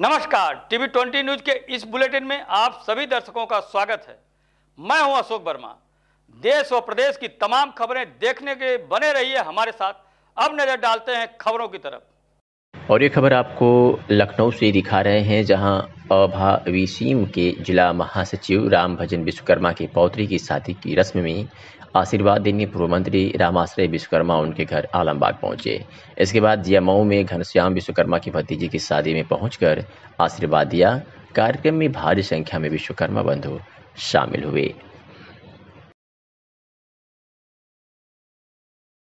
नमस्कार TV twenty news के इस बुलेटिन में आप सभी दर्शकों का स्वागत है मैं हूं अशोक वर्मा देश और प्रदेश की तमाम खबरें देखने के बने रहिए हमारे साथ अब नजर डालते हैं खबरों की तरफ और ये खबर आपको लखनऊ से दिखा रहे हैं जहां अभा विसीम के जिला महासचिव राम भजन विश्वकर्मा की पौत्री की शादी की रस्म में आशीर्वाद देने पूर्व मंत्री रामाश्रय विश्वकर्मा उनके घर आलमबाग पहुंचे इसके बाद जियामऊ में घनश्याम विश्वकर्मा की भतीजी की शादी में पहुंचकर आशीर्वाद दिया कार्यक्रम में भारी संख्या में विश्वकर्मा बंधु शामिल हुए